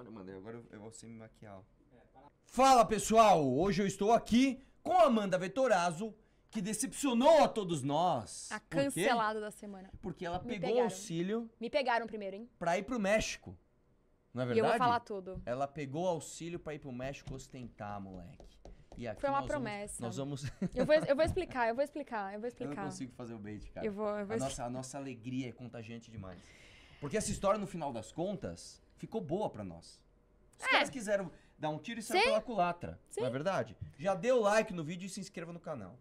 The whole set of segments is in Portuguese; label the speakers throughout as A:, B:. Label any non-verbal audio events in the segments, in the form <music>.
A: Olha, Amanda, agora eu vou sem me maquiar. Fala pessoal, hoje eu estou aqui com a Amanda Vetorazzo, que decepcionou a todos nós. A cancelada
B: da semana. Porque
A: ela Me pegou o auxílio
B: Me pegaram primeiro, hein?
A: pra ir pro México. Não é E eu vou falar tudo. Ela pegou auxílio pra ir pro México ostentar, moleque. E aqui Foi uma nós vamos- promessa. nós vamos. <laughs> Eu vou, eu
B: vou explicar, eu vou explicar, eu vou Eu explicar. não consigo fazer o
A: bait, cara. Eu vou- eu vou A nossa, a nossa alegria é contagiante demais. Porque essa história, no final das contas, ficou boa para nós. Os é. caras quiseram dar um tiro e sair pela culatra, Sim. não é verdade? Já dê o like no vídeo e se inscreva no canal.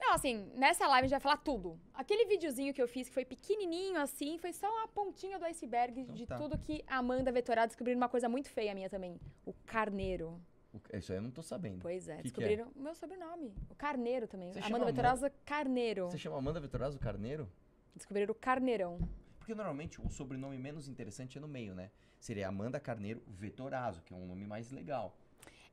B: Não, assim, nessa live a gente vai falar tudo. Aquele videozinho que eu fiz, que foi pequenininho assim, foi só uma pontinha do iceberg então, de tá. tudo que a Amanda Vetorá descobriu uma coisa muito feia minha também. O carneiro.
A: O, isso aí eu não tô sabendo. Pois é, que é? descobriram
B: é? meu sobrenome. O carneiro também. Você Amanda Vetorasa Carneiro. Você
A: chama Amanda Vetorasa Carneiro?
B: Descobriram o carneirão.
A: Porque normalmente o sobrenome menos interessante é no meio, né? Seria Amanda Carneiro Vetorazo, que é um nome mais legal.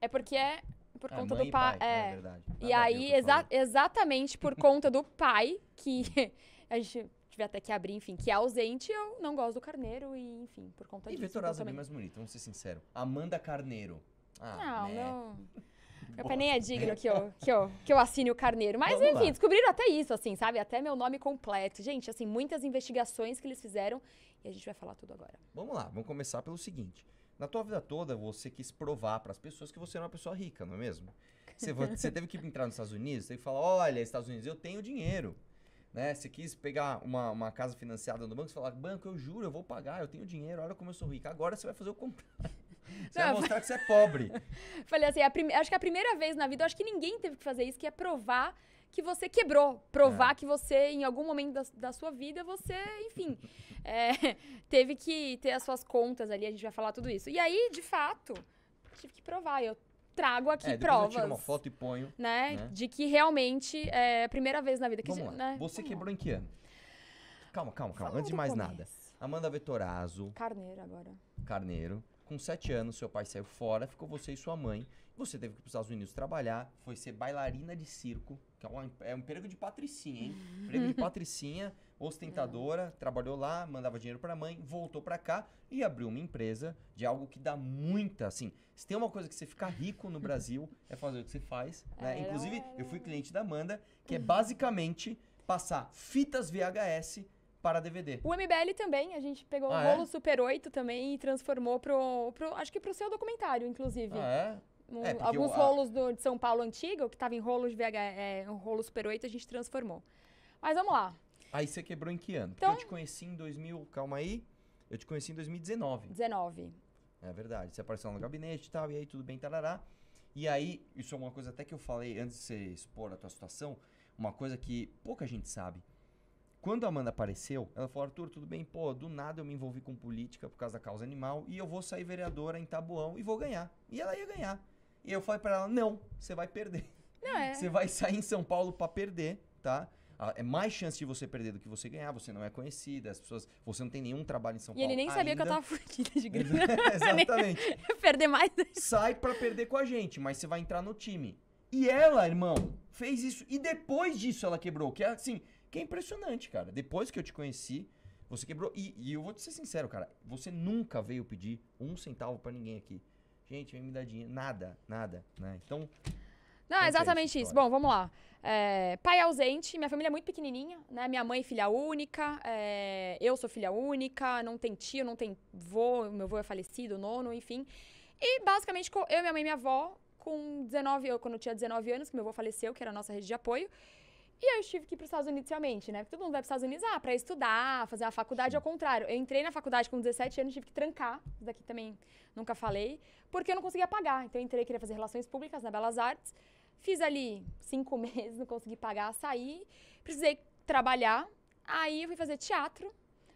B: É porque é por é, conta do pai. pai é. é verdade. Nada e aí, exa exatamente por <laughs> conta do pai, que <laughs> a gente tiver até que abrir, enfim, que é ausente, eu não gosto do Carneiro, e enfim, por conta e disso. E Vetorazo é então bem
A: mais bonito, vamos ser sinceros. Amanda Carneiro. Ah, não, né? não.
B: <laughs> Meu pai nem é digno que eu, <laughs> que, eu, que eu assine o carneiro. Mas, Vamos enfim, lá. descobriram até isso, assim, sabe? Até meu nome completo. Gente, assim, muitas investigações que eles fizeram e a gente vai falar tudo agora.
A: Vamos lá, vamos começar pelo seguinte. Na tua vida toda, você quis provar para as pessoas que você era uma pessoa rica, não é mesmo? Você, você teve que entrar nos Estados Unidos, teve que falar: olha, Estados Unidos, eu tenho dinheiro. Né? Você quis pegar uma, uma casa financiada no banco você falar: banco, eu juro, eu vou pagar, eu tenho dinheiro, olha como eu sou rico. Agora você vai fazer o contrário. Você não, vai mostrar que você é pobre.
B: <laughs> Falei assim, é acho que é a primeira vez na vida, acho que ninguém teve que fazer isso, que é provar que você quebrou, provar é. que você, em algum momento da, da sua vida, você, enfim, <laughs> é, teve que ter as suas contas ali, a gente vai falar tudo isso. E aí, de fato, tive que provar, eu trago aqui é, provas. Eu uma foto
A: e ponho. Né, né? De
B: que realmente é a primeira vez na vida que... Vamos né?
A: Você Vamos quebrou lá. em que ano? Calma, calma, calma, Falando antes de mais começo. nada. Amanda vetorazo
B: Carneiro agora.
A: Carneiro. Com sete anos, seu pai saiu fora, ficou você e sua mãe. Você teve que ir para os Estados Unidos trabalhar, foi ser bailarina de circo, que é um, é um emprego de patricinha, hein? <laughs> Emprego de patricinha, ostentadora, trabalhou lá, mandava dinheiro para a mãe, voltou para cá e abriu uma empresa de algo que dá muita, assim. Se tem uma coisa que você fica rico no Brasil, <laughs> é fazer o que você faz, né? É, Inclusive, é. eu fui cliente da Amanda, que é basicamente passar fitas VHS para DVD.
B: O MBL também, a gente pegou ah, o é? rolo é? Super 8 também e transformou pro, pro acho que pro seu documentário, inclusive. Ah, é? Um, é, alguns eu, rolos a... do, de São Paulo antigo, que estava em rolos VH, é, um rolo Super 8, a gente transformou. Mas vamos lá.
A: Aí você quebrou em que ano? Então... Porque eu então te conheci em 2000, calma aí, eu te conheci em 2019.
B: 19.
A: É verdade, você apareceu lá no gabinete e tal, e aí tudo bem, tarará. E aí, isso é uma coisa até que eu falei antes de você expor a tua situação, uma coisa que pouca gente sabe. Quando a Amanda apareceu, ela falou: Arthur, tudo bem? Pô, do nada eu me envolvi com política por causa da causa animal e eu vou sair vereadora em Tabuão e vou ganhar. E ela ia ganhar. E eu falei para ela: não, você vai perder.
B: Não, é. Você vai
A: sair em São Paulo para perder, tá? É mais chance de você perder do que você ganhar, você não é conhecida, as pessoas. Você não tem nenhum trabalho em São e Paulo. E ele nem ainda. sabia que eu tava
B: fodida de <laughs> grana. <laughs> Exatamente.
A: <laughs> perder mais. Sai para perder com a gente, mas você vai entrar no time. E ela, irmão, fez isso. E depois disso ela quebrou. Que é assim, que é impressionante, cara. Depois que eu te conheci, você quebrou. E, e eu vou te ser sincero, cara. Você nunca veio pedir um centavo para ninguém aqui. Gente, vem me dar dinheiro. Nada, nada, né? Então.
B: Não, exatamente isso. Bom, vamos lá. É, pai ausente, minha família é muito pequenininha, né? Minha mãe filha única, é, eu sou filha única, não tem tio, não tem vô, meu vô é falecido, nono, enfim. E basicamente eu, minha mãe e minha avó, com 19, eu, quando eu tinha 19 anos, que meu avô faleceu, que era a nossa rede de apoio, e eu tive que ir para os Estados Unidos realmente, né? Porque todo mundo vai para os Estados Unidos, ah, para estudar, fazer a faculdade, Sim. ao contrário. Eu entrei na faculdade com 17 anos, tive que trancar, isso daqui também nunca falei, porque eu não conseguia pagar. Então eu entrei, queria fazer relações públicas na Belas Artes, fiz ali cinco <laughs> meses, não consegui pagar, saí, precisei trabalhar, aí eu fui fazer teatro,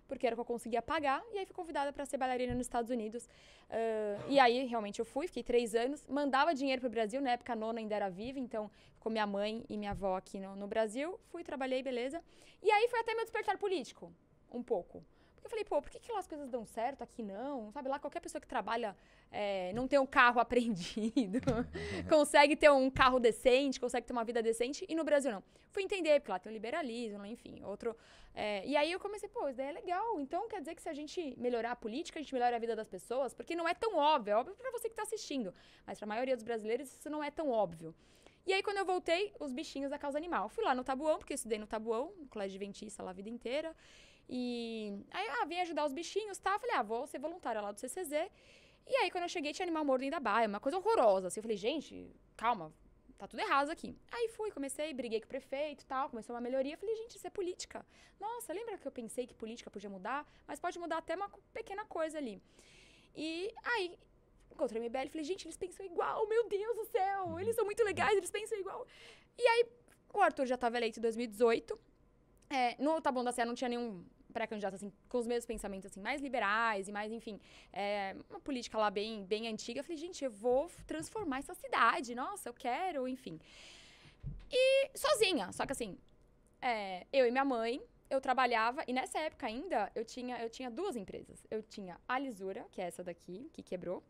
B: porque era o que eu conseguia pagar. E aí fui convidada para ser bailarina nos Estados Unidos. Uh, e aí realmente eu fui, fiquei três anos. Mandava dinheiro para o Brasil, na época a nona ainda era viva, então ficou minha mãe e minha avó aqui no, no Brasil. Fui, trabalhei, beleza. E aí foi até meu despertar político, um pouco. Eu falei, pô, por que, que lá as coisas dão certo, aqui não? Sabe, lá qualquer pessoa que trabalha, é, não tem um carro <laughs> apreendido, <laughs> consegue ter um carro decente, consegue ter uma vida decente, e no Brasil não. Fui entender, porque lá tem o liberalismo, enfim, outro... É, e aí eu comecei, pô, isso daí é legal, então quer dizer que se a gente melhorar a política, a gente melhora a vida das pessoas, porque não é tão óbvio, é óbvio pra você que tá assistindo, mas pra maioria dos brasileiros isso não é tão óbvio. E aí, quando eu voltei, os bichinhos da causa animal. Fui lá no Tabuão, porque eu estudei no Tabuão, no Colégio Adventista lá a vida inteira. E aí, ah, vim ajudar os bichinhos, tá? Falei, ah, vou ser voluntária lá do CCZ. E aí, quando eu cheguei, tinha animal morto dentro da baia, uma coisa horrorosa. Assim, eu falei, gente, calma, tá tudo errado aqui. Aí fui, comecei, briguei com o prefeito tal, começou uma melhoria. Falei, gente, isso é política. Nossa, lembra que eu pensei que política podia mudar? Mas pode mudar até uma pequena coisa ali. E aí, encontrei o MBL, falei, gente, eles pensam igual, meu Deus do céu, eles são muito legais, eles pensam igual. E aí, o Arthur já estava eleito em 2018, é, no Taboão tá da Serra não tinha nenhum pré-candidato, assim, com os mesmos pensamentos, assim, mais liberais e mais, enfim, é, uma política lá bem, bem antiga. Eu falei, gente, eu vou transformar essa cidade, nossa, eu quero, enfim. E sozinha, só que assim, é, eu e minha mãe, eu trabalhava, e nessa época ainda, eu tinha, eu tinha duas empresas. Eu tinha a Lisura, que é essa daqui, que quebrou,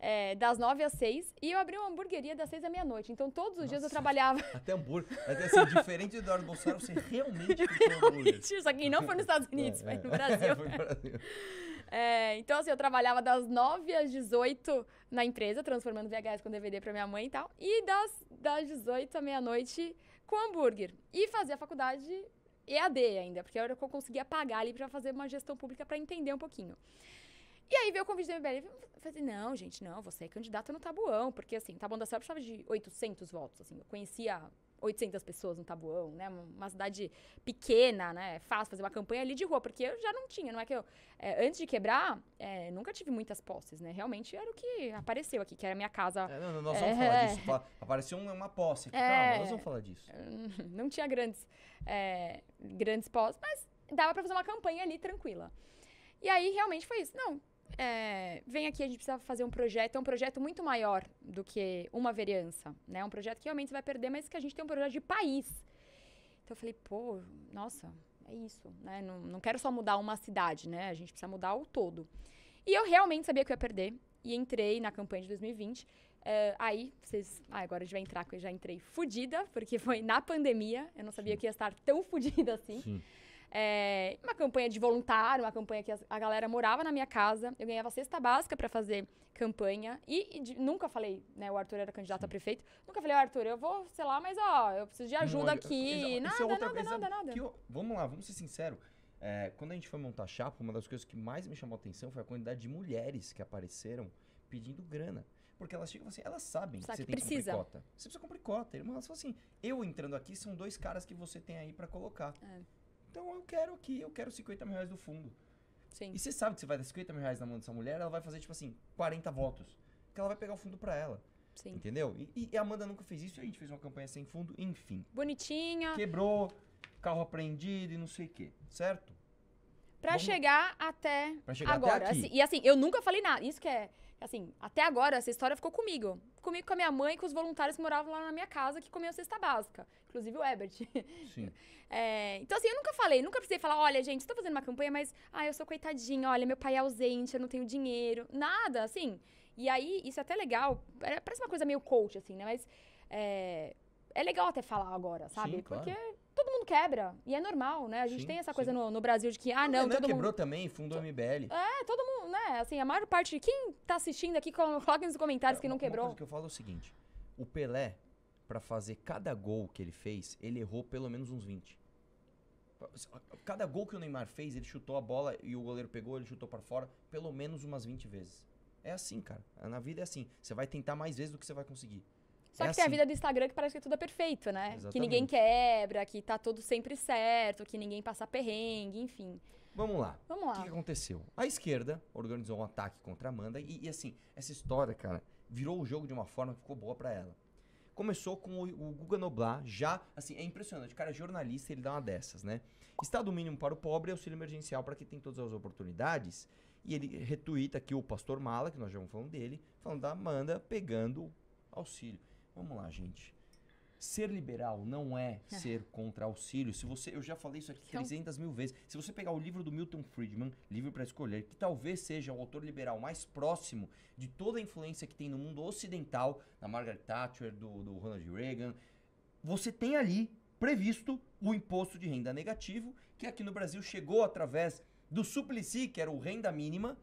B: é, das 9 às 6 e eu abri uma hamburgueria das 6 à meia-noite. Então todos os Nossa, dias eu trabalhava. <laughs>
A: Até hambúrguer. Mas, assim, diferente do Eduardo Bolsonaro, você realmente <laughs>
B: realmente, Só que não foi nos Estados é, Unidos, é, no é, Brasil. foi no Brasil. <laughs> É, então, assim, eu trabalhava das 9 às 18 na empresa, transformando VHS com DVD para minha mãe e tal. E das, das 18 à meia-noite com hambúrguer. E fazia faculdade EAD ainda, porque era o que eu conseguia pagar ali para fazer uma gestão pública para entender um pouquinho. E aí veio o convite do MBL. Eu falei, não, gente, não, você é candidata no Tabuão. Porque, assim, Tabuão da Serra precisava de 800 votos, assim. Eu conhecia 800 pessoas no Tabuão, né? Uma cidade pequena, né? Fácil fazer uma campanha ali de rua, porque eu já não tinha, não é que eu... É, antes de quebrar, é, nunca tive muitas posses, né? Realmente era o que apareceu aqui, que era a minha casa... É, não, não, nós vamos falar é. disso.
A: apareceu uma posse aqui, calma, é. nós vamos falar disso.
B: <laughs> Não tinha grandes, é, grandes posses, mas dava para fazer uma campanha ali tranquila. E aí, realmente, foi isso. Não, é, vem aqui, a gente precisa fazer um projeto, é um projeto muito maior do que uma vereança, né? É um projeto que realmente vai perder, mas que a gente tem um projeto de país. Então eu falei, pô, nossa, é isso, né? Não, não quero só mudar uma cidade, né? A gente precisa mudar o todo. E eu realmente sabia que eu ia perder e entrei na campanha de 2020. Uh, é, aí, vocês. Ah, agora a gente vai entrar, que eu já entrei fodida, porque foi na pandemia. Eu não sabia Sim. que ia estar tão fodida assim. Sim. É, uma campanha de voluntário, uma campanha que a galera morava na minha casa, eu ganhava cesta básica para fazer campanha e, e de, nunca falei, né, o Arthur era candidato Sim. a prefeito, nunca falei, Arthur, eu vou, sei lá, mas ó, eu preciso de ajuda aqui, é é nada, nada, nada, nada,
A: vamos lá, vamos ser sinceros, é, quando a gente foi montar a chapa, uma das coisas que mais me chamou a atenção foi a quantidade de mulheres que apareceram pedindo grana. Porque elas chegam assim, elas sabem que você tem precisa. cumprir cota. Você precisa cumprir cota. Elas falam assim, eu entrando aqui são dois caras que você tem aí para colocar. É. Então eu quero aqui, eu quero 50 mil reais do fundo. Sim. E você sabe que você vai dar 50 mil reais na mão dessa mulher, ela vai fazer, tipo assim, 40 votos. Que ela vai pegar o fundo para ela. Sim. Entendeu? E, e, a Amanda nunca fez isso e a gente fez uma campanha sem fundo, enfim.
B: Bonitinha.
A: Quebrou, carro apreendido e não sei o quê, certo?
B: Pra chegar até pra chegar agora. Até assim, e assim, eu nunca falei nada. Isso que é. Assim, até agora essa história ficou comigo. Comigo, com a minha mãe, com os voluntários que moravam lá na minha casa, que comiam cesta básica. Inclusive o Ebert. Sim. <laughs> É, então, assim, eu nunca falei, nunca precisei falar, olha, gente, estou fazendo uma campanha, mas, ah, eu sou coitadinha, olha, meu pai é ausente, eu não tenho dinheiro. Nada, assim. E aí, isso é até legal. É, parece uma coisa meio coach, assim, né? Mas. É, é legal até falar agora, sabe? Sim, claro. Porque mundo quebra. E é normal, né? A gente sim, tem essa coisa no, no, Brasil de que, ah, não, o todo quebrou mundo...
A: também, fundou a MBL.
B: É, todo mundo, né? Assim, a maior parte... de Quem tá assistindo aqui, coloca nos comentários é, que não uma quebrou. Uma coisa que
A: eu falo é o seguinte. O Pelé, para fazer cada gol que ele fez, ele errou pelo menos uns 20. Cada gol que o Neymar fez, ele chutou a bola e o goleiro pegou, ele chutou para fora pelo menos umas 20 vezes. É assim, cara. Na vida é assim. Você vai tentar mais vezes do que você vai conseguir.
B: Só é que assim. tem a assim. vida do Instagram que parece que tudo é perfeito, né? Exatamente. Que ninguém quebra, que tá tudo sempre certo, que ninguém passa perrengue, enfim.
A: Vamos lá. Vamos lá. O que, que aconteceu? A esquerda organizou um ataque contra a Amanda e, e, assim, essa história, cara, virou o jogo de uma forma que ficou boa para ela. Começou com o, o Guga Noblar, já, assim, é impressionante. O cara é jornalista, ele dá uma dessas, né? Estado mínimo para o pobre, auxílio emergencial para quem tem todas as oportunidades. E ele retuita aqui o pastor Mala, que nós já vamos falando dele, falando da Amanda pegando auxílio. Vamos lá, gente. Ser liberal não é ah. ser contra auxílio. Se você, eu já falei isso aqui então... 300 mil vezes. Se você pegar o livro do Milton Friedman, livro para escolher, que talvez seja o autor liberal mais próximo de toda a influência que tem no mundo ocidental, da Margaret Thatcher, do, do Ronald Reagan, você tem ali previsto o imposto de renda negativo, que aqui no Brasil chegou através do Suplicy, que era o renda mínima,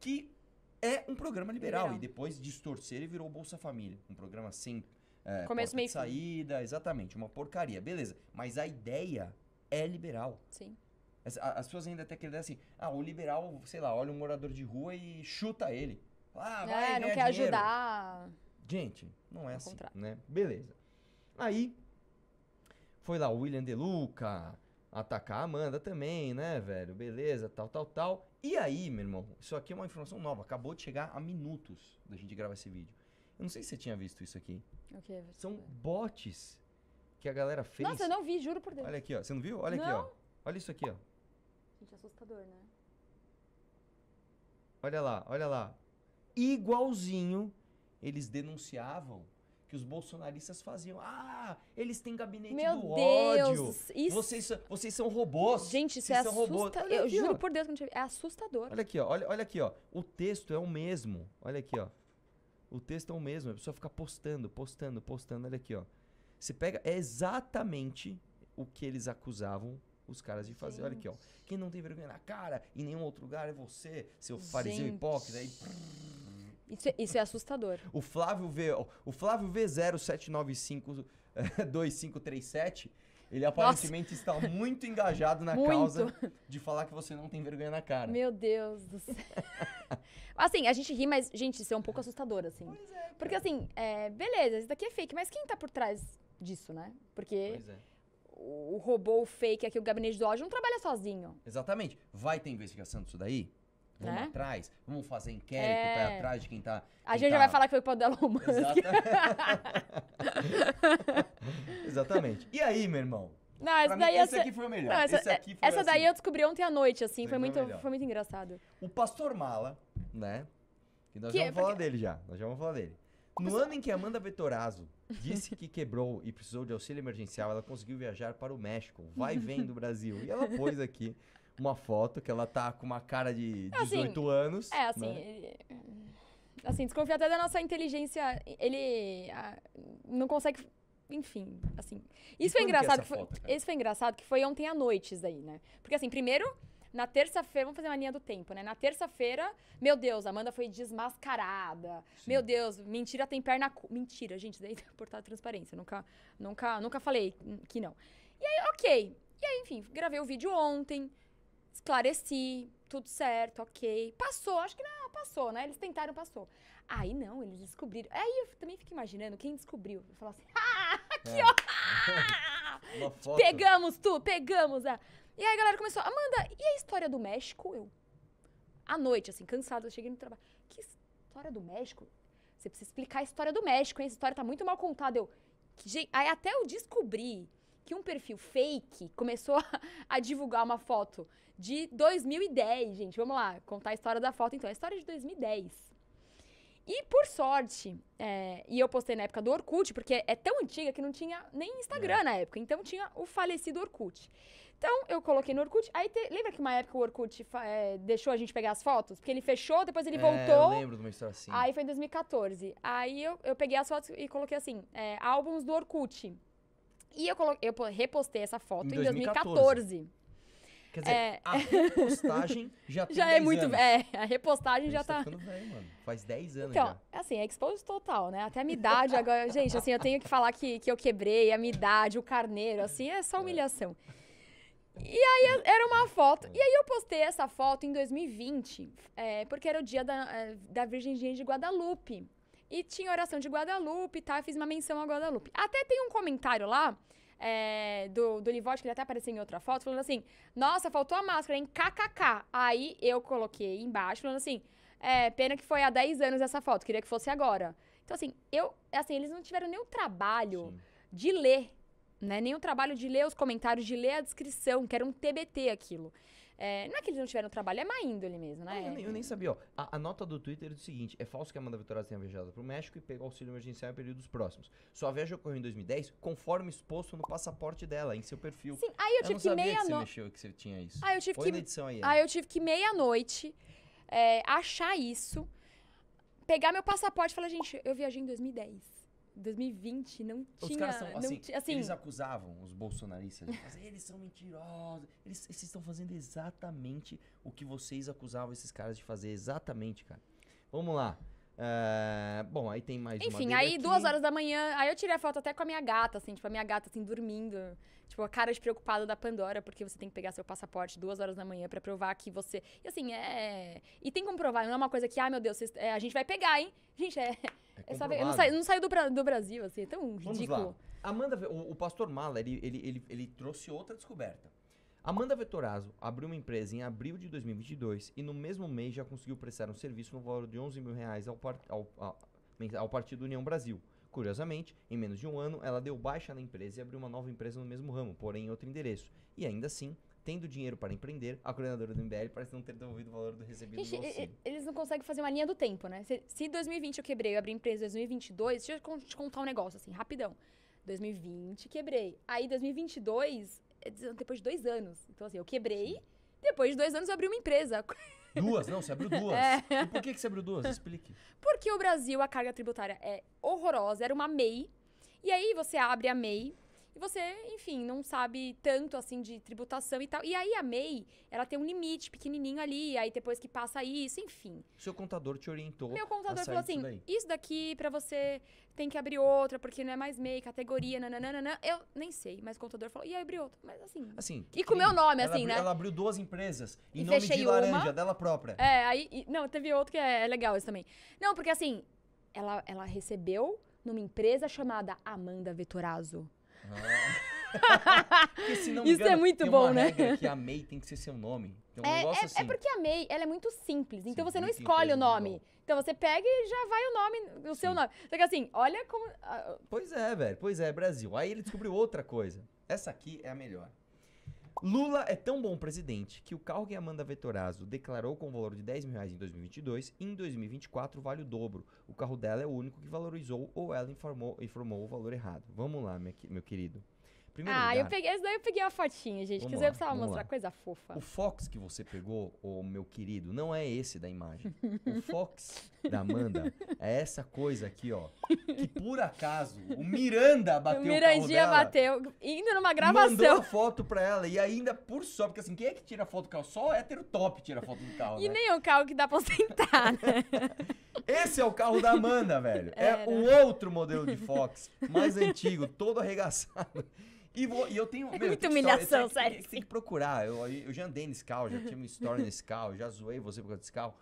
A: que é um programa liberal, liberal. e depois distorcer e virou Bolsa Família. Um programa sem é, Começo meio saída, fim. exatamente, uma porcaria. Beleza, mas a ideia é liberal. Sim. As, as pessoas ainda até dizer assim, ah, o liberal, sei lá, olha um morador de rua e chuta ele.
B: Ah, é, vai, é, não quer dinheiro. ajudar.
A: Gente, não é Ao assim, contrário. né? Beleza. Aí, foi lá o William De Luca, atacar a Amanda também, né, velho? Beleza, tal, tal, tal. E aí, meu irmão, isso aqui é uma informação nova. Acabou de chegar há minutos da gente gravar esse vídeo. Eu não sei se você tinha visto isso aqui.
B: Okay, São
A: bots que a galera fez. Nossa, eu não
B: vi, juro por Deus. Olha aqui,
A: ó. Você não viu? Olha não. aqui, ó. Olha isso aqui, ó.
B: Gente, assustador, né?
A: Olha lá, olha lá. Igualzinho eles denunciavam que os bolsonaristas faziam.
B: Ah, eles têm gabinete Meu do Deus, ódio.
A: Isso... Vocês, vocês são robôs. Gente, isso vocês é são assusta... Robôs. Eu aqui, juro ó.
B: por Deus que é assustador. Olha
A: aqui, ó. Olha, olha aqui, ó. O texto é o mesmo. Olha aqui, ó. O texto é o mesmo. A pessoa fica postando, postando, postando. Olha aqui, ó. Você pega é exatamente o que eles acusavam os caras de fazer. Gente. Olha aqui, ó. Quem não tem vergonha na cara em nenhum outro lugar é você, seu fariseu hipócrita. Aí... E...
B: Isso, é, isso é assustador.
A: o Flávio V, o Flávio V07952537, eh, ele aparentemente Nossa. está muito engajado na muito. causa de falar que você não tem vergonha na cara. Meu
B: Deus do céu. <laughs> assim, a gente ri, mas, gente, isso é um pouco assustador, assim. Pois é. Porque, assim, é, beleza, isso daqui é fake, mas quem está por trás disso, né? Porque. Pois é o robô fake aqui, o gabinete do ódio, não trabalha sozinho.
A: Exatamente. Vai ter investigação disso daí? Vamos né? atrás, vamos fazer inquérito, é... ir atrás de quem tá. Quem a gente tá... já vai falar
B: que foi pro Elon Musk. Exatamente.
A: <laughs> Exatamente. E aí, meu irmão? Não, essa daí mim, essa... esse aqui foi o melhor. Não, essa, é, essa, essa assim...
B: daí eu descobri ontem à noite, assim, foi, foi muito, foi muito engraçado. O pastor Mala,
A: né? Que nós que, já vamos porque... falar dele já. Nós já vamos falar dele. No ano em que Amanda Vetorazzo disse que quebrou e precisou de auxílio emergencial, ela conseguiu viajar para o México, vai vem do Brasil. E ela pôs aqui uma foto que ela tá com uma cara de 18 é, assim, anos. É, assim. Né?
B: Ele, assim, desconfia até da nossa inteligência. Ele a, não consegue. Enfim, assim. Isso foi é engraçado. Que, que foi, foi engraçado que foi ontem à noite, isso daí, né? Porque, assim, primeiro. Na terça-feira, vamos fazer uma linha do tempo, né? Na terça-feira, meu Deus, Amanda foi desmascarada. Sim. Meu Deus, mentira tem perna. Mentira, gente, daí <laughs> portada transparência. Nunca, nunca, nunca falei que não. E aí, ok. E aí, enfim, gravei o vídeo ontem, esclareci, tudo certo, ok. Passou, acho que não, passou, né? Eles tentaram, passou. Aí não, eles descobriram. Aí eu também fico imaginando quem descobriu. Eu falo assim, <laughs> ah, aqui, é. ó! <laughs> pegamos tu, pegamos! a E aí a galera começou, Amanda, e a história do México? Eu, à noite, assim, cansada, cheguei no trabalho. Que história do México? Você precisa explicar a história do México, hein? Essa história tá muito mal contada. Eu, que, gente, aí até eu descobri que um perfil fake começou a, <laughs> a, divulgar uma foto de 2010, gente. Vamos lá, contar a história da foto então. É a história de 2010. E por sorte, é, e eu postei na época do Orkut, porque é, tão antiga que não tinha nem Instagram é. na época. Então tinha o falecido Orkut. Então eu coloquei no Orkut. Aí te, lembra que uma época o Orkut é, deixou a gente pegar as fotos? Porque ele fechou, depois ele é, voltou. Eu lembro
A: de uma história assim. Aí
B: foi em 2014. Aí eu, eu peguei as fotos e coloquei assim: é, álbuns do Orkut. E eu, coloquei, eu repostei essa foto em, em 2014. Quer dizer, é... a repostagem <laughs> já tem Já é muito. Anos. É, a repostagem a já tá. tá velho, mano. Faz 10 anos então, já. assim, é expose total, né? Até a minha idade agora. <laughs> Gente, assim, eu tenho que falar que, que eu quebrei a minha idade, o carneiro, assim, é só é. humilhação. E aí era uma foto. E aí eu postei essa foto em 2020, é, porque era o dia da, eh, da Virgem de Guadalupe. E tinha oração de Guadalupe, tá? fiz uma menção a Guadalupe. Até tem um comentário lá é, do, do Livote, que ele até apareceu em outra foto, falando assim: Nossa, faltou a máscara, hein? KKK. Aí eu coloquei embaixo, falando assim: é, Pena que foi há 10 anos essa foto, queria que fosse agora. Então, assim, eu, assim eles não tiveram nenhum trabalho Sim. de ler, né? Nenhum trabalho de ler os comentários, de ler a descrição, que era um TBT aquilo. É, não é que eles não tiveram trabalho, é má índole mesmo, né? Ah, eu, nem, eu, nem,
A: sabia, ó. A, a, nota do Twitter é do seguinte: é falso que a Amanda Vitorazzi tenha viajado para o México e pegou auxílio emergencial em períodos próximos. Sua viagem ocorreu em 2010, conforme exposto no passaporte dela, em seu perfil. Sim, aí eu, eu tive não que meia noite você no... você tinha isso. Aí eu tive Foi que. Na edição aí, aí
B: eu tive que meia-noite é, achar isso, pegar meu passaporte e falar, gente, eu viajei em 2010. 2020 não os tinha. São, não assim, assim, eles
A: acusavam os bolsonaristas eles são mentirosos, eles, eles, estão fazendo exatamente o que vocês acusavam esses caras de fazer, exatamente, cara. Vamos lá. Ah, bom, aí tem mais Enfim, aí aqui. duas horas
B: da manhã, aí eu tirei a foto até com a minha gata, assim, tipo, a minha gata, assim, dormindo. Tipo, a cara de preocupada da Pandora, porque você tem que pegar seu passaporte duas horas da manhã para provar que você... E assim, é... E tem como provar, não é uma coisa que, ah, meu Deus, é, a gente vai pegar, hein? <laughs> Gente, é... é, é Eu não saiu não saio do, pra... do, Brasil, assim, é tão ridículo.
A: Amanda, o, o pastor Mala, ele, ele, ele, ele trouxe outra descoberta. Amanda Vetorazzo abriu uma empresa em abril de 2022 e no mesmo mês já conseguiu prestar um serviço no valor de 11 mil reais ao, part ao, ao, ao Partido União Brasil. Curiosamente, em menos de um ano, ela deu baixa na empresa e abriu uma nova empresa no mesmo ramo, porém em outro endereço. E ainda assim, tendo dinheiro para empreender, a coordenadora do MBL parece não ter devolvido o valor do recebido Gente, do
B: eles não conseguem fazer uma linha do tempo, né? Se, se 2020 eu quebrei, eu abri empresa em 2022, deixa eu te contar um negócio assim, rapidão. 2020, quebrei. Aí 2022, é, depois de dois anos. Então, assim, eu quebrei. Sim. Depois de dois anos, eu abri uma empresa.
A: <laughs> Duas? Não, você abriu duas. É. E por que, que você abriu duas?
B: Explique. Porque o Brasil, a carga tributária é horrorosa. Era uma MEI. E aí, você abre a MEI e você, enfim, não sabe tanto assim de tributação e tal. E aí a MEI, ela tem um limite pequenininho ali, aí depois que passa isso, enfim.
A: Seu contador te orientou. Meu contador falou assim: daí.
B: isso daqui para você tem que abrir outra, porque não é mais MEI, categoria, nananana. Eu nem sei, mas o contador falou: e aí abri outra. Mas assim. Assim. E com o meu nome, assim, abriu, né? Ela abriu
A: duas empresas em e nome de laranja, uma. dela própria. É,
B: aí. não, teve outro que é, é legal esse também. Não, porque assim, ela, ela recebeu numa empresa chamada Amanda Vetorazzo. Ah. <laughs> Isso engano, é muito tem bom, uma né? Regra que
A: a MEI tem que ser seu nome. Então, é, é, assim. é, porque
B: a MEI ela é muito simples, então Sim, você não escolhe o nome. Então você pega e já vai o nome, o seu nome. Só que assim, olha como. Ah,
A: pois é, velho. Pois é, Brasil. Aí ele descobriu outra coisa. Essa aqui é a melhor. Lula é tão bom presidente que o carro que Amanda Vetorazzo declarou com valor de 10 mil reais em 2022, em 2024 vale o dobro. O carro dela é o único que valorizou ou ela informou, informou o valor errado. Vamos lá, minha, meu querido primeiro ah, lugar. eu peguei,
B: daí eu peguei uma fotinha, gente. Vamos que lá, eu precisava mostrar lá. coisa fofa. O
A: Fox que você pegou, o meu querido, não é esse da imagem.
B: o <laughs> Fox da
A: Amanda é essa coisa aqui, ó. Que por acaso o Miranda bateu o Mirandinha dela,
B: bateu, indo numa gravação. Mandou
A: foto pra ela e ainda por só, porque assim, quem é que tira foto do
B: carro? Só o hétero
A: top tira foto do carro. E né?
B: nem o carro que dá pra sentar, né?
A: <laughs> Esse é o carro da Amanda, velho. É Era. É um outro modelo de Fox, mais antigo, todo arregaçado. E, vou, e eu tenho. É muita humilhação, história, sério. Tem, tem que procurar. Eu, eu já andei nesse carro, já tive uma história nesse carro, já zoei você por causa desse carro.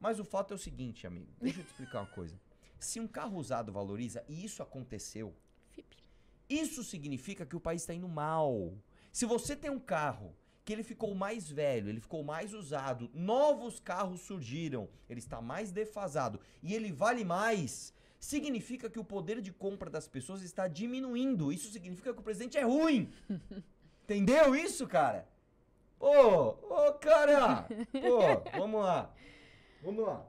A: Mas o fato é o seguinte, amigo. Deixa eu te explicar uma coisa. Se um carro usado valoriza, e isso aconteceu, isso significa que o país está indo mal. Se você tem um carro que ele ficou mais velho, ele ficou mais usado, novos carros surgiram, ele está mais defasado e ele vale mais, significa que o poder de compra das pessoas está diminuindo. Isso significa que o presidente é ruim. <laughs> Entendeu isso, cara? Pô, ô, ô cara! Pô, <laughs> vamos lá. Vamos lá.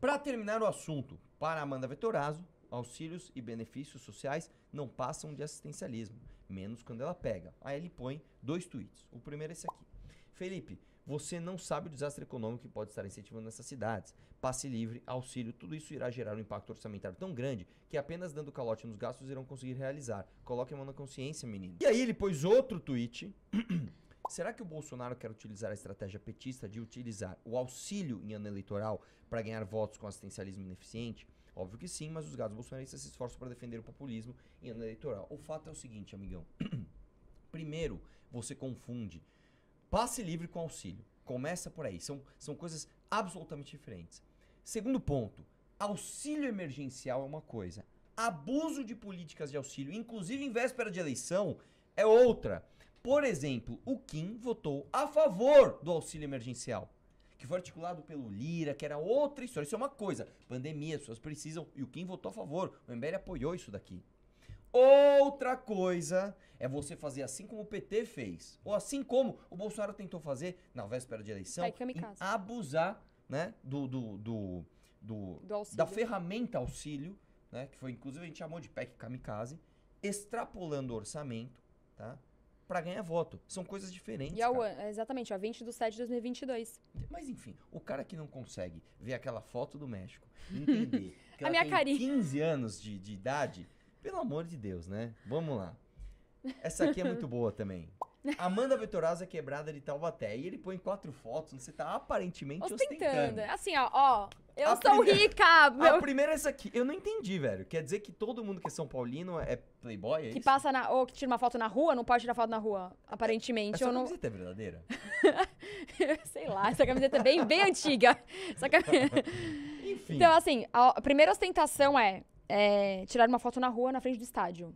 A: Para terminar o assunto, para Amanda Vetorazzo, auxílios e benefícios sociais não passam de assistencialismo, menos quando ela pega. Aí ele põe dois tweets. O primeiro é esse aqui. Felipe, você não sabe o desastre econômico que pode estar incentivando nessas cidades passe livre, auxílio, tudo isso irá gerar um impacto orçamentário tão grande que apenas dando calote nos gastos irão conseguir realizar. Coloque a mão na consciência, menino. E aí ele pôs outro tweet. <clears throat> Será que o Bolsonaro quer utilizar a estratégia petista de utilizar o auxílio em ano eleitoral para ganhar votos com assistencialismo ineficiente? Óbvio que sim, mas os gados bolsonaristas se esforçam para defender o populismo em ano eleitoral. O fato é o seguinte, amigão. <clears throat> Primeiro, você confunde passe livre com auxílio. Começa por aí. São, são coisas absolutamente diferentes. Segundo ponto, auxílio emergencial é uma coisa. Abuso de políticas de auxílio, inclusive em véspera de eleição, é outra. Por exemplo, o Kim votou a favor do auxílio emergencial, que foi articulado pelo Lira, que era outra história. Isso é uma coisa. Pandemia, as pessoas precisam. E o Kim votou a favor. O MBL apoiou isso daqui. Outra coisa é você fazer assim como o PT fez, ou assim como o Bolsonaro tentou fazer na véspera de eleição, abusar né? Do, do, do, do, do da ferramenta auxílio, né? Que foi inclusive a gente chamou de PEC kamikaze, extrapolando o orçamento, tá? Para ganhar voto. São coisas diferentes. E a
B: UAN, é, exatamente, a 20 de 7 de 2022. Mas
A: enfim, o cara que não consegue ver aquela foto do México, entender <laughs> que a minha tem carinha. 15 anos de, de idade, pelo amor de Deus, né? Vamos lá.
B: Essa aqui é muito
A: boa também. Amanda Vitoraz é quebrada de Taubaté. E ele põe quatro fotos, você tá aparentemente ostentando. ostentando.
B: Assim, ó, ó. Eu a sou primeira, rica! Meu... A primeira é essa
A: aqui. Eu não entendi, velho. Quer dizer que todo mundo que é São Paulino é playboy, é Que isso?
B: passa na... Ou que tira uma foto na rua, não pode tirar foto na rua, aparentemente. Essa eu camiseta não... é verdadeira? <laughs> Sei lá, essa camiseta é bem, bem antiga. Essa camiseta... <laughs> Enfim. Então, assim, a primeira ostentação é, é tirar uma foto na rua, na frente do estádio.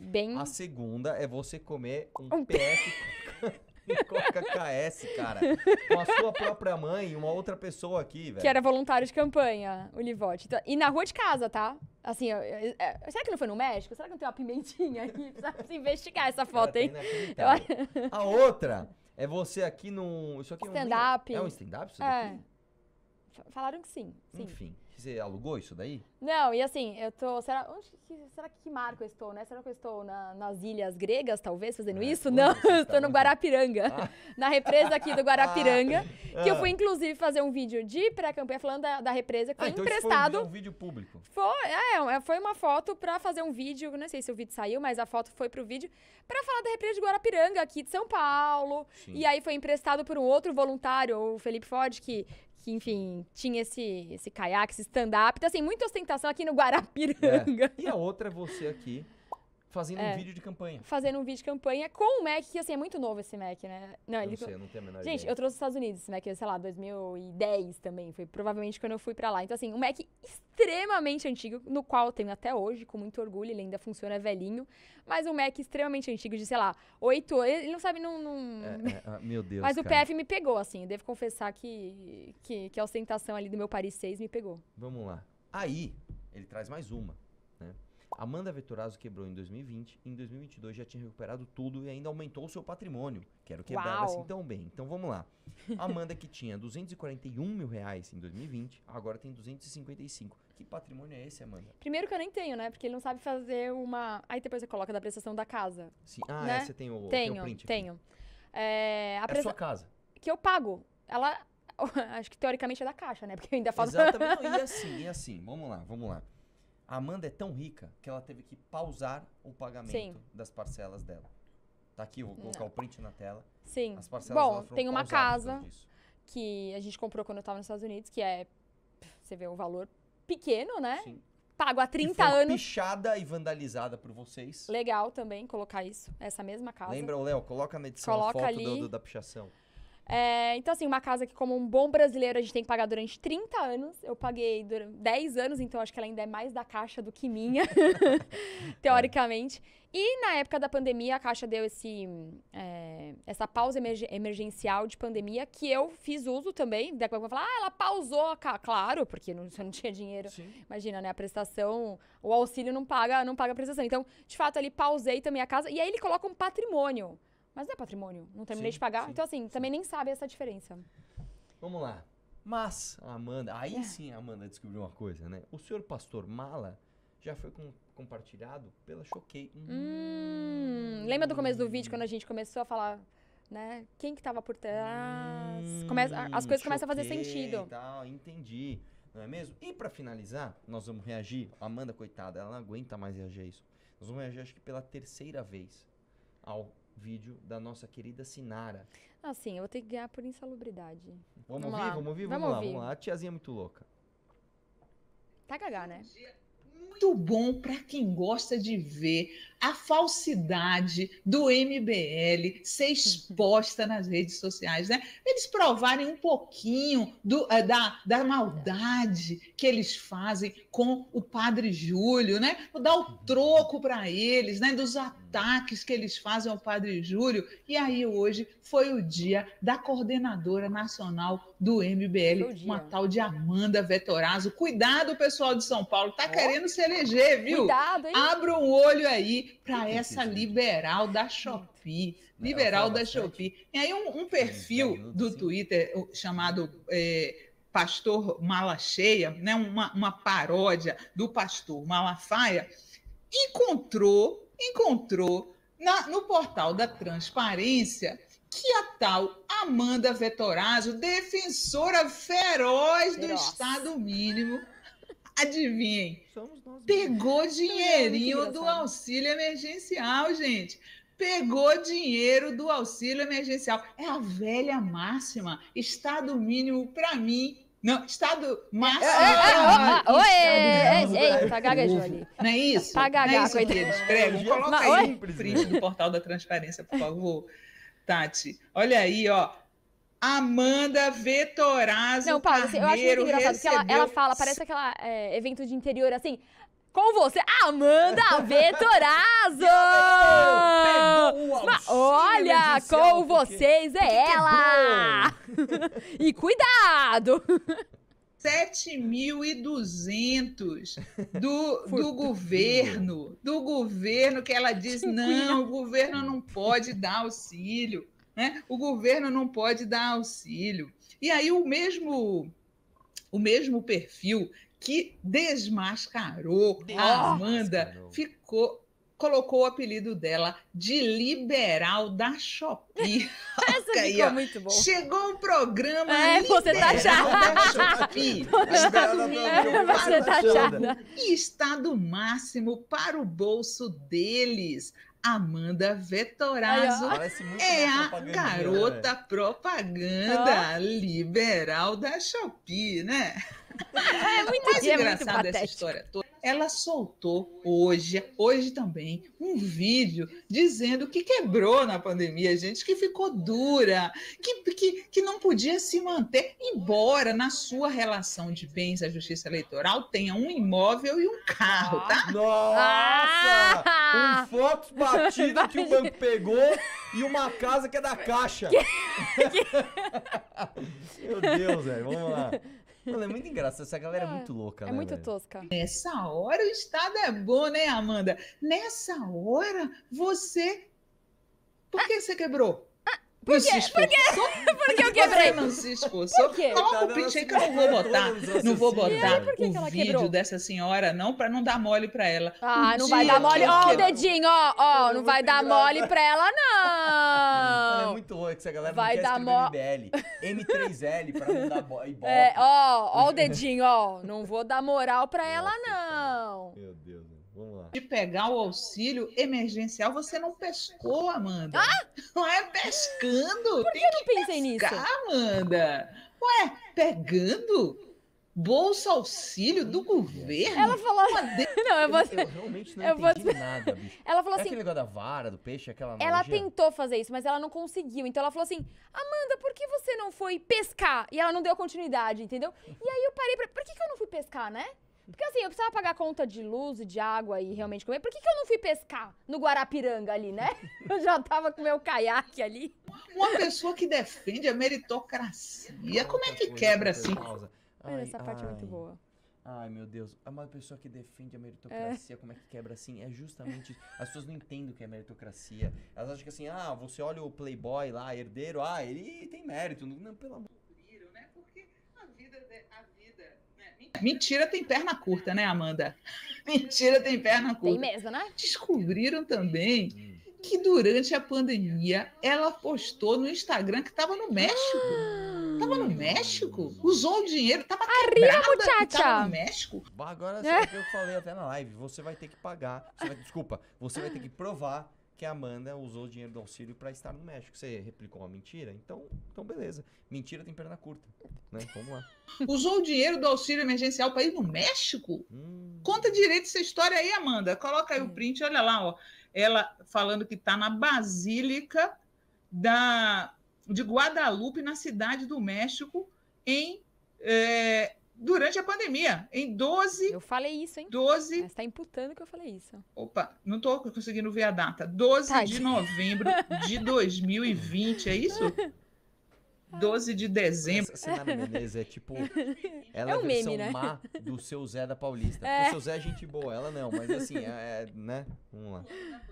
B: Bem... A
A: segunda é você comer um, um
B: PF
C: <laughs> Coca
A: KS, cara. Com a sua própria mãe e uma outra pessoa aqui, velho. Que era
B: voluntário de campanha, o Livote. Então, e na rua de casa, tá? Assim, é, será que não foi no México? Será que não tem uma pimentinha aqui? Precisa <laughs> investigar essa foto, cara, hein?
A: <laughs> A outra é você aqui num. Isso aqui é stand-up. É um stand-up isso é.
B: Falaram que sim, sim.
A: Enfim que você alugou isso daí?
B: Não, e assim, eu tô. Será, onde, que, será que, marco eu estou, né? Será que eu estou na, nas ilhas gregas, talvez, fazendo é, isso? Não, <laughs> eu estou tá no é? Guarapiranga. Ah. <laughs> Na represa aqui do Guarapiranga. Ah. Que eu fui, ah. inclusive, fazer um vídeo de pré-campanha falando da, da, represa, que ah, foi então emprestado. Foi um, um,
A: vídeo público.
B: Foi, é, é, é foi uma foto para fazer um vídeo. Não sei se o vídeo saiu, mas a foto foi pro vídeo para falar da represa de Guarapiranga, aqui de São Paulo. Sim. E aí foi emprestado por um outro voluntário, o Felipe Ford, que que, enfim, tinha esse, esse caiaque, esse stand-up. Então, assim, muita ostentação aqui no Guarapiranga.
A: É. E a outra é você aqui, Fazendo é, um vídeo de campanha.
B: Fazendo um vídeo de campanha com o Mac, que assim, é muito novo esse Mac, né? Não, ele... não sei, não
C: tenho a menor Gente, ideia. eu trouxe
B: os Estados Unidos esse Mac, sei lá, 2010 também, foi provavelmente quando eu fui pra lá. Então assim, um Mac extremamente antigo, no qual eu tenho até hoje, com muito orgulho, ele ainda funciona velhinho, mas um Mac extremamente antigo, de sei lá, oito anos, ele não sabe, não... não... É, é,
A: ah, meu Deus, <laughs> Mas cara. o PF me
B: pegou, assim, eu devo confessar que, que, que a ostentação ali do meu Paris 6 me pegou.
A: Vamos lá. Aí, ele traz mais uma. Amanda Veturazo quebrou em 2020, em 2022 já tinha recuperado tudo e ainda aumentou o seu patrimônio. Quero quebrar Uau. assim tão bem. Então vamos lá. <laughs> Amanda que tinha 241 mil reais em 2020, agora tem 255. Que patrimônio é esse, Amanda?
B: Primeiro que eu nem tenho, né? Porque ele não sabe fazer uma. Aí depois você coloca da prestação da casa. Sim. Ah, né? é, você tem o, tenho, tem o print. Aqui. Tenho. É, a é presta... é sua casa. Que eu pago. Ela. <laughs> Acho que teoricamente é da caixa, né? Porque eu ainda faço. Exatamente. Não, e <laughs> assim, e
A: assim. Vamos lá, vamos lá. A Amanda é tão rica que ela teve que pausar o pagamento Sim. das parcelas dela. Tá aqui, vou colocar Não. o print na tela. Sim. As parcelas Bom, tem uma casa
B: que a gente comprou quando eu tava nos Estados Unidos, que é, você vê, um valor pequeno, né? Sim. Pago há 30 que foi anos.
A: pichada e vandalizada por vocês.
B: Legal também colocar isso, essa mesma casa. Lembra,
A: Léo? Coloca na edição coloca a foto ali. do- do- da pichação.
B: É, então, assim, uma casa que, como um bom brasileiro, a gente tem que pagar durante 30 anos. Eu paguei durante 10 anos, então acho que ela ainda é mais da Caixa do que minha, <laughs> teoricamente. E na época da pandemia, a Caixa deu esse, é, essa pausa emergencial de pandemia, que eu fiz uso também. Daqui a pouco eu falar, ah, ela pausou. a Claro, porque não, <laughs> você não tinha dinheiro. Sim. Imagina, né? A prestação, o auxílio não paga, não paga a prestação. Então, de fato, ali pausei também a casa. E aí ele coloca um patrimônio. Mas não é patrimônio. Não terminei sim, de pagar. Sim, então, assim, sim. também nem sabe essa diferença.
A: Vamos lá. Mas, Amanda, aí é. sim a Amanda descobriu uma coisa, né? O senhor pastor Mala já foi com, compartilhado pela Choquei. Hum,
B: hum, lembra do começo do vídeo, hum. quando a gente começou a falar, né? Quem que tava por trás? Hum, Começa, as coisas começam a fazer sentido.
A: Tal, entendi. Não é mesmo? E para finalizar, nós vamos reagir. Amanda, coitada, ela não aguenta mais reagir a isso. Nós vamos reagir, acho que pela terceira vez, ao vídeo da nossa querida Sinara.
B: Ah, sim, eu vou ter que ganhar por insalubridade. Vamos, vamos, ouvir, vamos ouvir, vamos, vamos lá, ouvir. vamos
A: lá. A tiazinha é muito louca.
B: Tá cagar, né?
C: Muito bom para quem gosta de ver a falsidade do MBL ser exposta nas redes sociais, né? Eles provarem um pouquinho do, eh, da, da maldade que eles fazem com o padre Júlio, né? Dar o troco para eles, né? Dos ataques que eles fazem ao padre Júlio. E aí hoje foi o dia da coordenadora nacional do MBL, uma tal de Amanda Vetorazzo. Cuidado, pessoal de São Paulo, tá oh. querendo se eleger, viu? Cuidado, hein? Abra um olho aí para essa liberal da Shopee. Liberal da Shopee. E aí um, um perfil do assim. Twitter chamado é, Pastor Malacheia, né, uma, uma paródia do Pastor Malafaia, encontrou, encontrou na, no portal da transparência que a tal Amanda Vetorazzo, defensora feroz do Estado mínimo, Adivinhem. Pegou é dinheirinho do auxílio emergencial, gente. Pegou dinheiro do auxílio emergencial. É a velha máxima. Estado mínimo, para mim, não, estado máximo. É, é, oi! Tá gaguejou ali. Não é isso? Tá gagá, é queridos. coloca aí o print do portal da transparência, por favor, Tati. Olha aí, ó. Amanda Vetorazzo Não, Paulo, é- eu acho muito engraçado, recebeu... porque ela, ela fala, parece
B: aquele é, evento de interior, assim, com você, Amanda <laughs> Vetorazzo! olha, com vocês porque... É, é
C: ela! <laughs> e cuidado! 7.200 do, do governo, do governo que ela diz, não, o governo não pode dar auxílio né? o governo não pode dar auxílio. E aí o mesmo, o mesmo perfil que desmascarou a Amanda ficou colocou o apelido dela de liberal da Shopee. <laughs> Essa Olha ficou aí, muito bom. Chegou um programa é, você tá chata. da Shopee. <laughs> Tá tá está do você tá máximo para o bolso deles. Amanda Vetorazzo é a né? garota né? propaganda oh. liberal da Shopee, né? É muito, Mas é engraçada essa história toda ela soltou hoje, hoje também, um vídeo dizendo que quebrou na pandemia, gente, que ficou dura, que, que, que não podia se manter, embora na sua relação de bens à justiça eleitoral tenha um imóvel e um carro, tá? <laughs> Nossa! Um ah! Fox batido que o banco pegou e uma casa que é da caixa. <laughs> Meu Deus, velho, vamos lá. Mano, é muito engraçado. Essa galera é, é muito louca, é né? É muito velho? tosca. Nessa hora o estado é bom, né, Amanda? Nessa hora você. Por que você quebrou? Por quê? Por quê? <laughs>
B: Por que eu quebrei? Francisco, só o print que eu não vou botar. Não vou botar
C: o vídeo dessa senhora, não, pra não dar mole pra ela. Ah, não vai dar mole. Ó, o dedinho,
B: ó, ó. É não vai dar mole pra ela, <laughs> não. É muito
C: louco essa galera vai não
A: quer dar MBL. M3L pra não dar mole. <laughs> É,
B: ó, ó o dedinho, ó. Não vou dar moral pra ela, não. Meu Deus. Vamos lá. De pegar o auxílio
C: emergencial, você não pescou, Amanda. Ah? Não é pescando. Por que, eu não pensei pescar, nisso? Amanda. Ué, pegando? Bolsa auxílio do governo? Ela falou.
B: <laughs> Não, eu, vou... eu, eu
C: realmente não eu entendi vou... nada, bicho.
B: <laughs> Ela falou é assim. Aquele negócio
A: da vara, do peixe, aquela. Ela tentou
B: fazer isso, mas ela não conseguiu. Então ela falou assim: Amanda, por que você não foi pescar? E ela não deu continuidade, entendeu? E aí eu parei pra. Por que, que eu não fui pescar, né? Porque assim, eu precisava pagar conta de luz e de água e realmente comer. Por que, que eu não fui pescar no Guarapiranga ali, né? <laughs> Eu já tava com meu caiaque ali. Uma pessoa que defende a meritocracia, como é que quebra assim?
C: Ai, Essa parte ai. é muito boa.
A: Ai, meu Deus. É uma pessoa que defende a meritocracia, é. como é que quebra assim? É justamente. As pessoas não entendem o que é meritocracia. Elas acham que assim, ah, você olha o playboy lá, herdeiro, ah, ele tem mérito. Não, pelo amor
C: Mentira tem perna curta, né, Amanda? <laughs> Mentira tem perna curta. Tem mesmo, né? Descobriram também hum. que durante a pandemia ela postou no Instagram que estava no México. Ah! Tava no México? Usou o dinheiro, tava Arriba, quebrada tava no México?
A: Agora, <laughs> sabe o que eu falei até na live, você vai ter que pagar. Vai, desculpa, você vai ter que provar que a Amanda usou o dinheiro do auxílio para estar no México. Você replicou uma mentira? Então, então beleza. Mentira tem perna curta. Né? Vamos lá.
C: <laughs> usou o dinheiro do auxílio emergencial para ir no México? Hum. Conta direito essa história aí, Amanda. Coloca aí hum. o print, olha lá, ó. Ela falando que está na Basílica da, de Guadalupe, na cidade do México, em é, durante a pandemia, em 12. Eu falei isso, hein? 12. Você está imputando
B: que eu falei isso.
C: Opa, não tô conseguindo ver a data. 12 tá, de novembro de 2020, <laughs> é isso? 12 de dezembro. Essa Senara Menezes é tipo.
A: Ela é, é um a versão meme, né? má do seu Zé da Paulista. É. O seu Zé é gente boa, ela não, mas assim, é, é né? Vamos lá.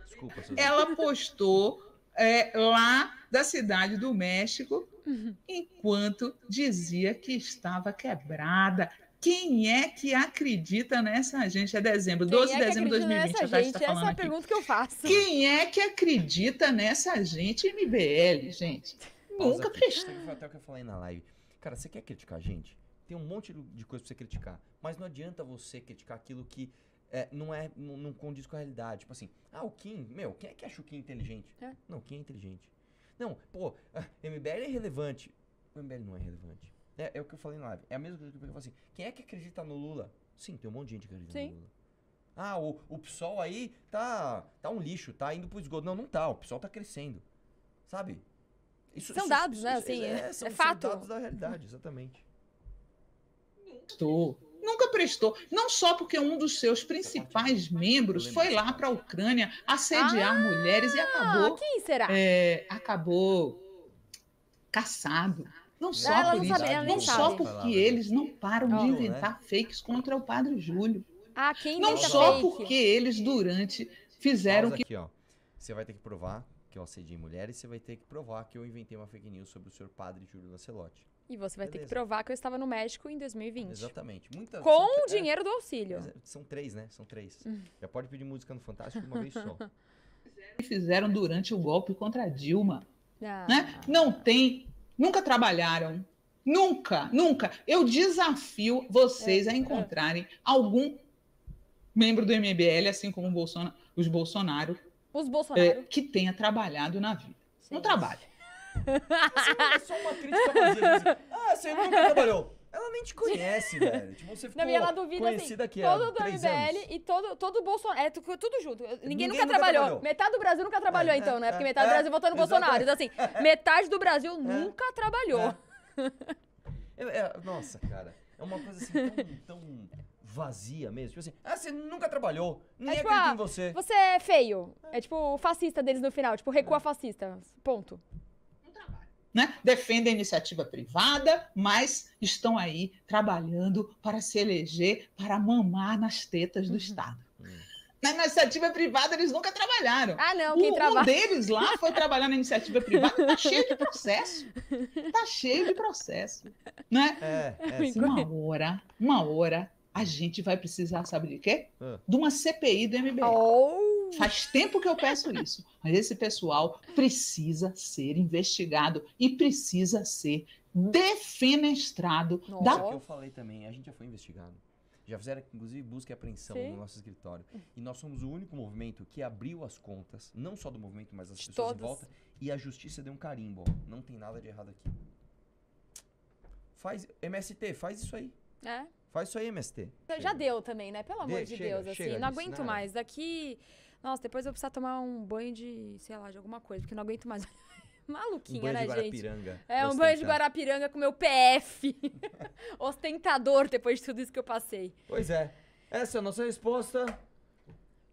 C: Desculpa, seu Zé. Ela postou é, lá da cidade do México, uhum. enquanto dizia que estava quebrada. Quem é que acredita nessa gente? É dezembro, 12 é de é dezembro de 2020. Nessa gente? Tá falando Essa é a pergunta que eu faço. Quem é que acredita nessa gente MBL, gente? Nunca prestou.
A: Até o que eu falei na live. Cara, você quer criticar a gente? Tem um monte de coisa pra você criticar. Mas não adianta você criticar aquilo que é, não é não, não condiz com a realidade. Tipo assim, ah, o Kim, meu, quem é que acha o Kim inteligente? É. Não, Kim é inteligente. Não, pô, ah, MBL é relevante. O MBL não é relevante. É, é o que eu falei na live. É a mesma coisa que eu falei assim. Quem é que acredita no Lula? Sim, tem um monte de gente que acredita Sim. no Lula. Ah, o, o PSOL aí tá, tá um lixo, tá indo pro esgoto. Não, não tá. O PSOL tá crescendo. Sabe? Isso, são isso, dados, né? isso, né? Assim,
B: é, é, são, é fato. São dados da realidade,
A: exatamente.
C: Estou nunca prestou. Não só porque um dos seus é principais membros foi lá para a Ucrânia assediar ah, mulheres e acabou. Quem será? É, acabou caçado. Não só, por não isso, sabe, não só porque eles não param de né? inventar fakes contra o padre Júlio. Ah, quem não só fake? porque eles durante fizeram que. Aqui, ó.
A: Você vai ter que provar que eu assediei mulheres, você vai ter que provar que eu inventei uma fake news sobre o senhor padre Júlio Lancelotti. E você vai Beleza. ter que
B: provar que eu estava no México em 2020. Exatamente. Com são, o é, dinheiro do auxílio.
A: São três, né? São três. Hum. Já pode pedir música no Fantástico uma vez só.
C: <laughs> Fizeram durante o golpe contra a Dilma. Ah. Né? Não tem. Nunca trabalharam. Nunca, nunca. Eu desafio vocês é, a é. encontrarem algum membro do MBL, assim como Bolsonaro, os Bolsonaro,
B: os Bolsonaro. É,
C: que tenha trabalhado na vida. Sim. Não trabalha
B: é só uma crítica
C: tá <laughs> você
B: Ah, você nunca trabalhou. Ela nem te
C: conhece, <laughs> velho.
B: Tipo, você ficou não, e ela duvida, assim, conhecida aqui Todo o MBL e todo, todo o Bolsonaro. É, tudo junto. Ninguém, Ninguém nunca, nunca trabalhou. trabalhou. Metade do Brasil nunca trabalhou, é, então, né? É, Porque metade é, do Brasil votou no Bolsonaro. Então, assim, <laughs> é. metade do Brasil é. nunca trabalhou.
A: nossa, cara. É uma coisa assim tão, tão vazia mesmo. Tipo assim, ah, você nunca trabalhou, nem é, tipo, acredita ah, em você. Você
B: é feio. É. é tipo o fascista deles no final, tipo, recua fascista. Ponto
C: né? defendem a iniciativa privada, mas estão aí trabalhando para se eleger, para mamar nas tetas do uhum. Estado. Hum. Na iniciativa privada eles nunca trabalharam. Ah, não, quem o, trabalha. Um deles lá foi trabalhar na iniciativa privada, tá cheio de processo. <laughs> Tá cheio de processo, né? É, é assim, uma hora, uma hora a gente vai precisar, sabe de quê? Ah. De uma CPI do MBL. Oh. Faz tempo que eu peço isso. Mas esse pessoal precisa ser investigado e precisa ser defenestrado. Nossa. Da... É o que
A: eu falei também, a gente já foi investigado. Já fizeram, inclusive, busca e apreensão Sim. no nosso escritório. E nós somos o único movimento que abriu as contas, não só do movimento, mas as de pessoas todos. em volta. E a justiça deu um carimbo. Não tem nada de errado aqui. Faz, MST, faz isso aí. É. Faz isso aí, MST. Já chega.
B: deu também, né? Pelo amor de, de chega, Deus, chega, assim. Não aguento nada. mais. Daqui. Nossa, depois eu vou precisar tomar um banho de, sei lá, de alguma coisa, porque não aguento mais. <laughs> Maluquinha, um banho né, de Guarapiranga. gente? É, um Ostentar. banho de Guarapiranga com meu PF. <laughs> Ostentador depois de tudo isso que eu passei. Pois
A: é. Essa é a nossa resposta.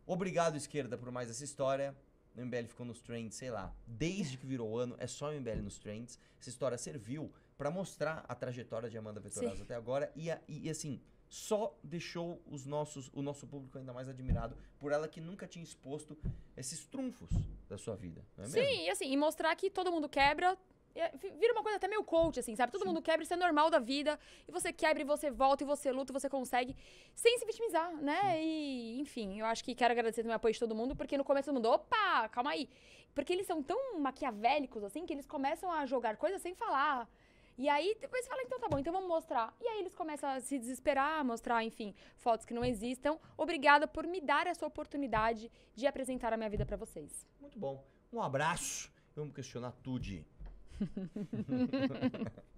A: Obrigado, esquerda, por mais essa história. O MBL ficou nos trends, sei lá, desde que virou ano, é só o MBL nos trends. Essa história serviu para mostrar a trajetória de Amanda Vetorazo até agora e, e assim, só deixou os nossos, o nosso público ainda mais admirado por ela que nunca tinha exposto esses trunfos da sua vida, não é Sim, mesmo?
B: e assim, e mostrar que todo mundo quebra, é, vira uma coisa até meio coach, assim, sabe? Todo Sim. mundo quebra, isso é normal da vida. E você quebra, e você volta, e você luta, e você consegue, sem se vitimizar, né? Sim. E, enfim, eu acho que quero agradecer também o apoio de todo mundo, porque no começo todo mundo, opa, calma aí. Porque eles são tão maquiavélicos, assim, que eles começam a jogar coisas sem falar. E aí depois fala, então tá bom, então vamos mostrar. E aí eles começam a se desesperar, a mostrar, enfim, fotos que não existam. Obrigada por me dar essa oportunidade de apresentar a minha vida para vocês.
A: Muito bom. Um abraço. Vamos questionar tudo. <laughs>